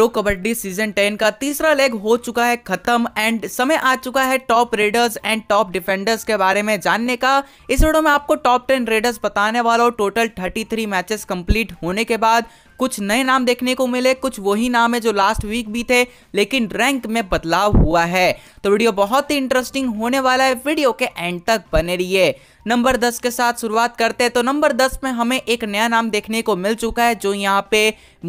pro kabaddi season ten का तीसरा leg हो चुका है खत्म एंड समय आ चुका है top raiders and top defenders के बारे में जानने का इस वीडियो में आपको टॉप टेन रेडर्स बताने वाला हूँ total thirty three matches complete होने के बाद कुछ नए नाम देखने को मिले कुछ वही नाम है जो लास्ट वीक भी थे लेकिन रैंक में बदलाव हुआ है तो वीडियो बहुत ही इंटरेस्टिंग होने वाला है वीडियो के एंड तक बने रहिए नंबर दस के साथ शुरुआत करते हैं तो नंबर दस में हमें एक नया नाम देखने को मिल चुका है जो यहाँ पे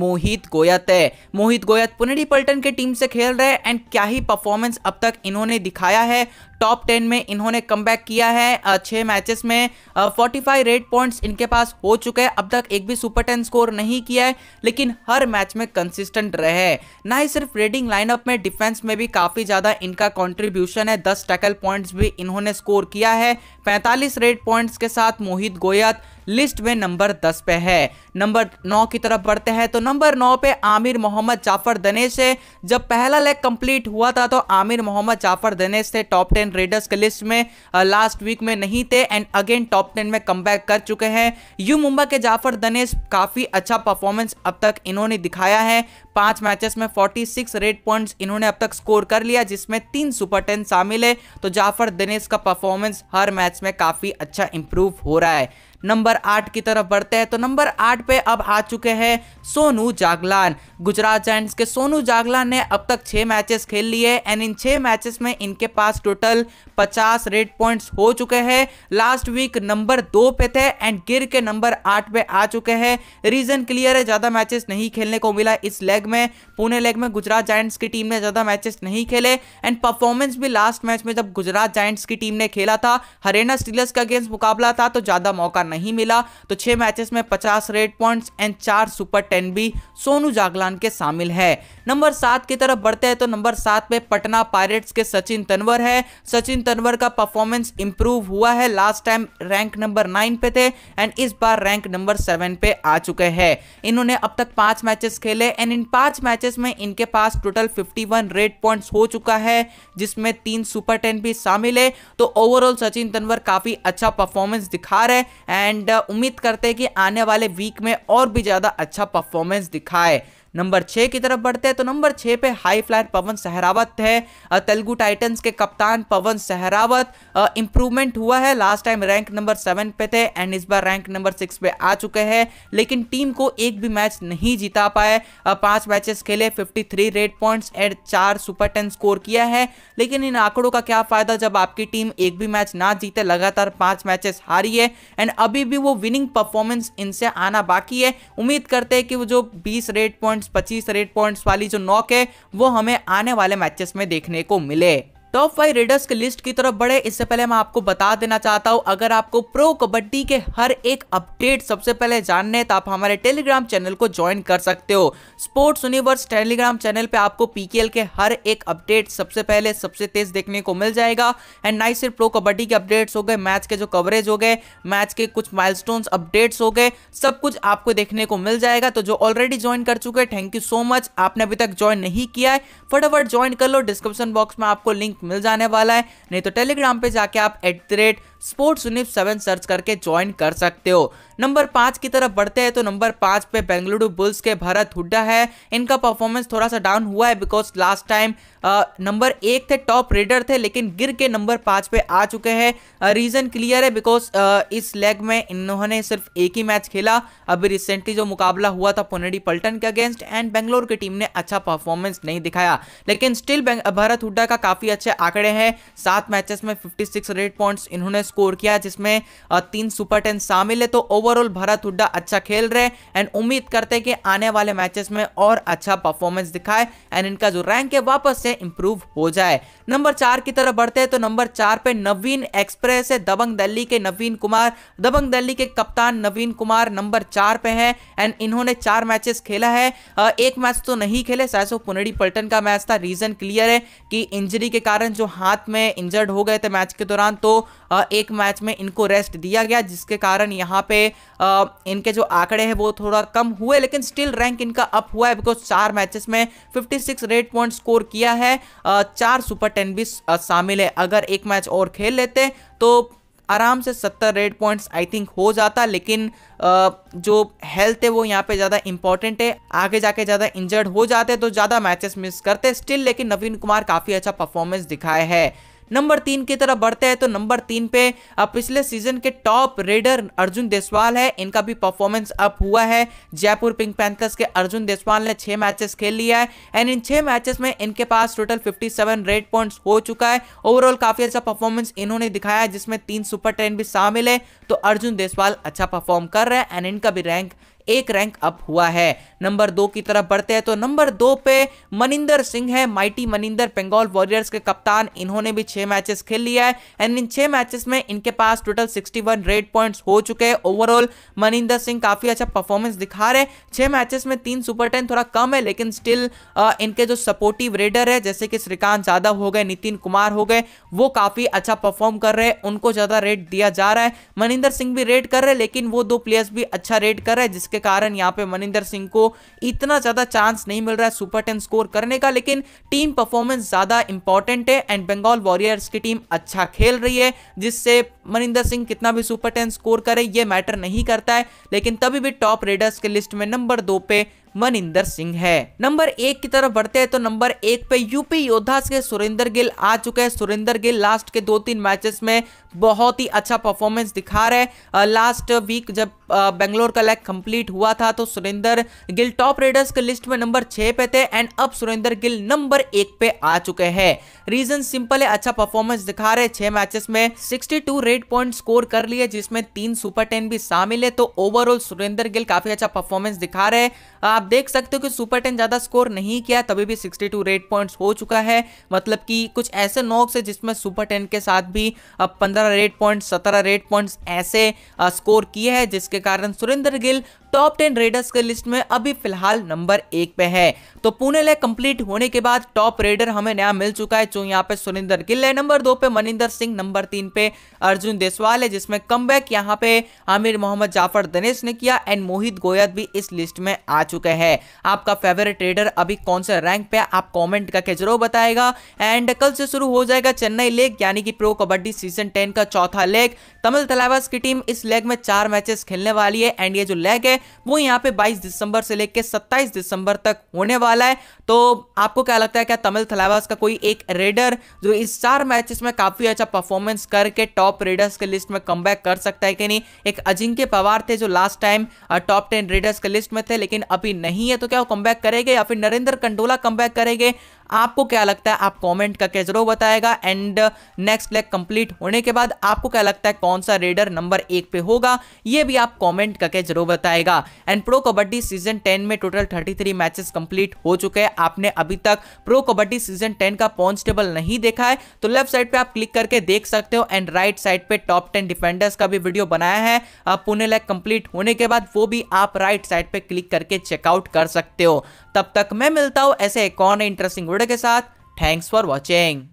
मोहित गोयत है मोहित गोयत पुनरी पल्टन के टीम से खेल रहे हैं एंड क्या ही परफॉर्मेंस अब तक इन्होंने दिखाया है टॉप टेन में इन्होंने कम किया है छह मैचेस में फोर्टी फाइव रेड पॉइंट्स इनके पास हो चुके हैं अब तक एक भी सुपर टेन स्कोर नहीं किया है लेकिन हर मैच में कंसिस्टेंट रहे ना ही सिर्फ रेडिंग लाइनअप में डिफेंस में भी काफ़ी ज़्यादा इनका कॉन्ट्रीब्यूशन है दस टैकल पॉइंट्स भी इन्होंने स्कोर किया है पैंतालीस रेड पॉइंट्स के साथ मोहित गोयत लिस्ट में नंबर दस पे है नंबर नौ की तरफ बढ़ते हैं तो नंबर नौ पे आमिर मोहम्मद जाफर दनेश है जब पहला लेग कंप्लीट हुआ था तो आमिर मोहम्मद जाफर दनेश थे टॉप टेन रेडर्स के लिस्ट में लास्ट वीक में नहीं थे एंड अगेन टॉप टेन में कम कर चुके हैं यू मुंबई के जाफर दनेश काफ़ी अच्छा परफॉर्मेंस अब तक इन्होंने दिखाया है पांच मैचेस में 46 रेड पॉइंट्स इन्होंने अब तक स्कोर कर लिया जिसमें तीन सुपर टेन शामिल है तो जाफर दिनेश का परफॉर्मेंस हर मैच में काफ़ी अच्छा इंप्रूव हो रहा है नंबर आठ की तरफ बढ़ते हैं तो नंबर आठ पे अब आ चुके हैं सोनू जागलान गुजरात जाइंट्स के सोनू जागलान ने अब तक छः मैचेस खेल लिए एंड इन छः मैचेस में इनके पास टोटल पचास रेड पॉइंट्स हो चुके हैं लास्ट वीक नंबर दो पे थे एंड गिर के नंबर आठ पे आ चुके हैं रीजन क्लियर है ज़्यादा मैचेस नहीं खेलने को मिला इस लेग में पुणे लेग में गुजरात जाइंट्स की टीम ने ज़्यादा मैचेस नहीं खेले एंड परफॉर्मेंस भी लास्ट मैच में जब गुजरात जाइंट्स की टीम ने खेला था हरियाणा स्टीलर्स का अगेंस्ट मुकाबला था तो ज़्यादा मौका नहीं मिला तो छह मैचेस में पचास रेड पॉइंट्स एंड चार सुपर टेन भी सोनू जागलान के शामिल है नंबर सात की तरफ बढ़ते हैं तो नंबर सात पे पटना पायरेट्स के सचिन तनवर है सचिन तनवर का परफॉर्मेंस इंप्रूव हुआ है last time rank number nine पे थे एंड इस बार रैंक नंबर सेवन पे आ चुके हैं इन्होंने अब तक पांच मैचेस खेले एंड इन पांच मैचेस में इनके पास टोटल 51 रेड पॉइंट्स हो चुका है जिसमें तीन सुपर टेन भी शामिल है तो ओवरऑल सचिन तनवर काफी अच्छा परफॉर्मेंस दिखा रहे हैं एंड uh, उम्मीद करते हैं कि आने वाले वीक में और भी ज़्यादा अच्छा परफॉर्मेंस दिखाए नंबर छः की तरफ बढ़ते हैं तो नंबर छः पे हाई फ्लायर पवन सहरावत है तेलुगु टाइटन्स के कप्तान पवन सहरावत इंप्रूवमेंट हुआ है last time rank number seven पे थे एंड इस बार रैंक नंबर सिक्स पे आ चुके हैं लेकिन टीम को एक भी मैच नहीं जीता पाए पांच मैचेस खेले 53 रेड पॉइंट्स एंड चार सुपर टेन स्कोर किया है लेकिन इन आंकड़ों का क्या फ़ायदा जब आपकी टीम एक भी मैच ना जीते लगातार पांच मैचेस हारी है एंड अभी भी वो विनिंग परफॉर्मेंस इनसे आना बाकी है उम्मीद करते हैं कि वो जो बीस रेड पॉइंट पॉइंट्स पच्चीस रेड पॉइंट्स वाली जो नॉक है वो हमें आने वाले मैचेस में देखने को मिले टॉप फाइव रेडर्स की लिस्ट की तरफ बढ़े इससे पहले मैं आपको बता देना चाहता हूँ अगर आपको प्रो कबड्डी के हर एक अपडेट सबसे पहले जानने हैं तो आप हमारे टेलीग्राम चैनल को ज्वाइन कर सकते हो स्पोर्ट्स यूनिवर्स टेलीग्राम चैनल पे आपको पीकेएल के हर एक अपडेट सबसे पहले सबसे तेज देखने को मिल जाएगा एंड ना ही सिर्फ प्रो कबड्डी के अपडेट्स हो गए मैच के जो कवरेज हो गए मैच के कुछ माइल अपडेट्स हो गए सब कुछ आपको देखने को मिल जाएगा तो जो ऑलरेडी ज्वाइन कर चुके हैं थैंक यू सो मच आपने अभी तक ज्वाइन नहीं किया है फटाफट ज्वाइन कर लो डिस्क्रिप्शन बॉक्स में आपको लिंक मिल जाने वाला है नहीं तो टेलीग्राम पर जाके आप एट स्पोर्ट्स सुनीप सेवन सर्च करके ज्वाइन कर सकते हो नंबर पांच की तरफ बढ़ते हैं तो नंबर पांच पे बेंगलुरु बुल्स के भरत हुड्डा है इनका परफॉर्मेंस थोड़ा सा डाउन हुआ है बिकॉज लास्ट टाइम नंबर एक थे टॉप रेडर थे लेकिन गिर के नंबर पांच पे आ चुके हैं रीज़न क्लियर है बिकॉज इस लेग में इन्होंने सिर्फ एक ही मैच खेला अभी रिसेंटली जो मुकाबला हुआ था पुनेडी पल्टन के अगेंस्ट एंड बेंगलोर की टीम ने अच्छा परफॉर्मेंस नहीं दिखाया लेकिन स्टिल भारत हुड्डा का काफ़ी अच्छे आंकड़े हैं सात मैचेस में फिफ्टी रेड पॉइंट्स इन्होंने स्कोर किया जिसमें तीन सुपर टेन शामिल है तो ओवरऑल भरत हुड्डा अच्छा खेल रहे हैं एंड उम्मीद करते हैं कि आने वाले मैचेस में और अच्छा परफॉर्मेंस दिखाए एंड इनका जो रैंक है वापस से इंप्रूव हो जाए नंबर चार की तरफ बढ़ते हैं तो नंबर चार पे नवीन एक्सप्रेस है दबंग दिल्ली के नवीन कुमार दबंग दिल्ली के कप्तान नवीन कुमार नंबर चार पे है एंड इन्होंने चार मैचेस खेला है एक मैच तो नहीं खेले सैसो पुनेडी पल्टन का मैच था रीजन क्लियर है कि इंजरी के कारण जो हाथ में इंजर्ड हो गए थे मैच के दौरान तो एक एक मैच में इनको रेस्ट दिया गया जिसके कारण यहाँ पे आ, इनके जो आंकड़े हैं वो थोड़ा कम हुए लेकिन स्टिल रैंक इनका अप हुआ है बिकॉज चार मैचेस में 56 सिक्स रेड पॉइंट स्कोर किया है आ, चार सुपर टेन भी शामिल है अगर एक मैच और खेल लेते तो आराम से 70 रेड पॉइंट्स आई थिंक हो जाता लेकिन आ, जो हेल्थ है वो यहाँ पे ज़्यादा इंपॉर्टेंट है आगे जाके ज़्यादा इंजर्ड हो जाते तो ज़्यादा मैचेस मिस करते स्टिल लेकिन नवीन कुमार काफ़ी अच्छा परफॉर्मेंस दिखाया है नंबर तीन की तरफ बढ़ते हैं तो नंबर तीन पे पिछले सीजन के टॉप रेडर अर्जुन देसवाल है इनका भी परफॉर्मेंस अप हुआ है जयपुर पिंक पैंथर्स के अर्जुन देसवाल ने छह मैचेस खेल लिया है एंड इन छह मैचेस में इनके पास टोटल 57 रेड पॉइंट्स हो चुका है ओवरऑल काफी अच्छा परफॉर्मेंस इन्होंने दिखाया जिसमें तीन सुपर टेन भी शामिल है तो अर्जुन देसवाल अच्छा परफॉर्म कर रहे हैं एंड इनका भी रैंक एक रैंक अप हुआ है नंबर दो की तरफ बढ़ते हैं तो नंबर दो पे मनिंदर सिंह है माइटी मनिंदर बंगाल वॉरियर्स के कप्तान इन्होंने भी छह मैचेस खेल लिया है एंड इन छह मैचेस में इनके पास टोटल 61 रेड पॉइंट हो चुके हैं ओवरऑल मनिंदर सिंह काफी अच्छा परफॉर्मेंस दिखा रहे छह मैचेस में तीन सुपर टेन थोड़ा कम है लेकिन स्टिल इनके जो सपोर्टिव रेडर है जैसे कि श्रीकांत यादव हो गए नितिन कुमार हो गए वो काफी अच्छा परफॉर्म कर रहे हैं उनको ज्यादा रेट दिया जा रहा है मनिंदर सिंह भी रेड कर रहे हैं लेकिन वो दो प्लेयर्स भी अच्छा रेड कर रहे हैं जिसके जिसके कारण यहाँ पे मनिंदर सिंह को इतना ज़्यादा चांस नहीं मिल रहा है सुपर टेन स्कोर करने का लेकिन टीम परफॉर्मेंस ज़्यादा इंपॉर्टेंट है एंड बंगाल वॉरियर्स की टीम अच्छा खेल रही है जिससे मनिंदर सिंह कितना भी सुपर टेन स्कोर करे ये मैटर नहीं करता है लेकिन तभी भी टॉप रेडर्स के लिस्ट में नंबर दो पे मनिंदर सिंह है नंबर एक की तरफ बढ़ते हैं तो नंबर एक पे यूपी योद्धा के सुरेंद्र गिल आ चुके हैं सुरेंद्र गिल लास्ट के दो तीन मैचेस में बहुत ही अच्छा परफॉर्मेंस दिखा रहे लास्ट वीक जब बेंगलोर का लैक कंप्लीट हुआ था तो सुरेंद्र गिल टॉप रेडर्स के लिस्ट में नंबर छः पे थे एंड अब सुरेंद्र गिल नंबर एक पे आ चुके हैं रीजन सिंपल है अच्छा परफॉर्मेंस दिखा रहे छः मैचेस में 62 रेड पॉइंट स्कोर कर लिए जिसमें तीन सुपर टेन भी शामिल है तो ओवरऑल सुरेंद्र गिल काफ़ी अच्छा परफॉर्मेंस दिखा रहे आप देख सकते हो कि सुपर टेन ज़्यादा स्कोर नहीं किया तभी भी टू रेड पॉइंट्स हो चुका है मतलब कि कुछ ऐसे नॉक्स है जिसमें सुपर टेन के साथ भी पंद्रह पंद्रह रेड पॉइंट्स सत्रह रेड पॉइंट्स ऐसे स्कोर किए हैं जिसके कारण Surender Gill top ten raiders के लिस्ट में अभी फिलहाल नंबर एक पे है तो पुणे लय कंप्लीट होने के बाद टॉप रेडर हमें नया मिल चुका है जो यहाँ पे सुरेंद्र गिल है नंबर दो पे मनिंदर सिंह नंबर तीन पे अर्जुन देसवाल है जिसमें कम बैक यहाँ पे आमिर मोहम्मद जाफर दिनेश ने किया एंड मोहित गोयत भी इस लिस्ट में आ चुके हैं आपका फेवरेट रेडर अभी कौन से रैंक पे आप कॉमेंट करके जरूर बताएगा एंड कल से शुरू हो जाएगा चेन्नई लेग यानी कि प्रो कबड्डी सीजन टेन का चौथा लेग तमिल तलावास की टीम इस लेग में चार मैचेस खेलने वाली है एंड ये जो लेग है वो यहाँ पे 22 दिसंबर से लेकर 27 दिसंबर तक होने वाला है तो आपको क्या लगता है क्या तमिल थलावास का कोई एक रेडर जो इस चार मैचेस में काफ़ी अच्छा परफॉर्मेंस करके टॉप रेडर्स के लिस्ट में कम कर सकता है कि नहीं एक अजिंक्य पवार थे जो last time top ten raiders के लिस्ट में थे लेकिन अभी नहीं है तो क्या वो कम करेंगे या फिर नरेंद्र कंडोला कम करेंगे आपको क्या लगता है आप कॉमेंट करके जरूर बताएगा एंड नेक्स्ट लेग कंप्लीट होने के बाद आपको क्या लगता है कौन सा रेडर नंबर एक पे होगा ये भी आप कॉमेंट करके जरूर बताएगा and pro kabaddi season ten में total thirty three matches complete हो चुके हैं आपने अभी तक प्रो कबड्डी सीजन टेन का कॉन्स्टेबल नहीं देखा है तो लेफ्ट साइड पे आप क्लिक करके देख सकते हो एंड राइट साइड पे टॉप टेन डिफेंडर्स का भी वीडियो बनाया है पुणे लेग कंप्लीट होने के बाद वो भी आप राइट साइड पे क्लिक करके चेकआउट कर सकते हो तब तक मैं मिलता हूँ ऐसे एक और इंटरेस्टिंग वीडियो के साथ थैंक्स फॉर वॉचिंग